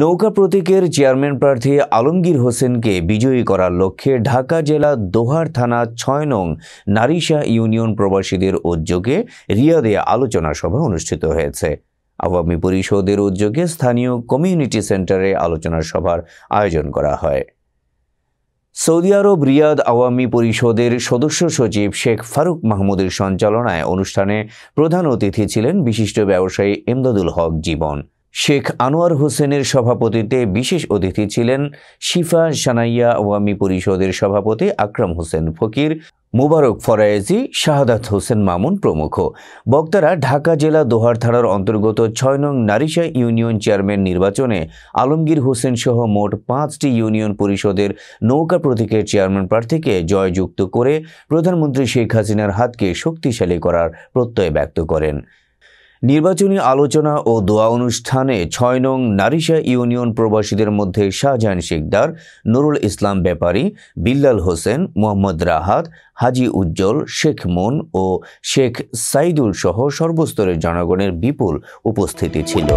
নৌকা প্রতীকের চেয়ারম্যান প্রার্থী আলমগীর হোসেনকে বিজয়ী করার লক্ষ্যে ঢাকা জেলা দোহার থানা ছয় নং নারিশা ইউনিয়ন প্রবাসীদের উদ্যোগে রিয়াদে আলোচনা সভা অনুষ্ঠিত হয়েছে আওয়ামী পরিষদের উদ্যোগে স্থানীয় কমিউনিটি সেন্টারে আলোচনা সভার আয়োজন করা হয় সৌদি আরব রিয়াদ আওয়ামী পরিষদের সদস্য সচিব শেখ ফারুক মাহমুদের সঞ্চালনায় অনুষ্ঠানে প্রধান অতিথি ছিলেন বিশিষ্ট ব্যবসায়ী এমদাদুল হক জীবন শেখ আনোয়ার হোসেনের সভাপতিতে বিশেষ অতিথি ছিলেন শিফা সানাইয়া আওয়ামী পরিষদের সভাপতি আকরাম হোসেন ফকির মোবারক ফরায়েজি শাহাদাত হোসেন মামুন প্রমুখ বক্তারা ঢাকা জেলা দোহার থানার অন্তর্গত ছয় নং নারিশা ইউনিয়ন চেয়ারম্যান নির্বাচনে আলমগীর হোসেন সহ মোট পাঁচটি ইউনিয়ন পরিষদের নৌকা প্রতীকের চেয়ারম্যান প্রার্থীকে জয়যুক্ত করে প্রধানমন্ত্রী শেখ হাসিনার হাতকে শক্তিশালী করার প্রত্যয় ব্যক্ত করেন নির্বাচনী আলোচনা ও দোয়া অনুষ্ঠানে ছয় নং নারিশা ইউনিয়ন প্রবাসীদের মধ্যে শাহজাহান শিকদার নুরুল ইসলাম ব্যাপারী বিল্লাল হোসেন মোহাম্মদ রাহাত হাজি উজ্জ্বল শেখ মুন ও শেখ সাইদুল সহ সর্বস্তরের জনগণের বিপুল উপস্থিতি ছিল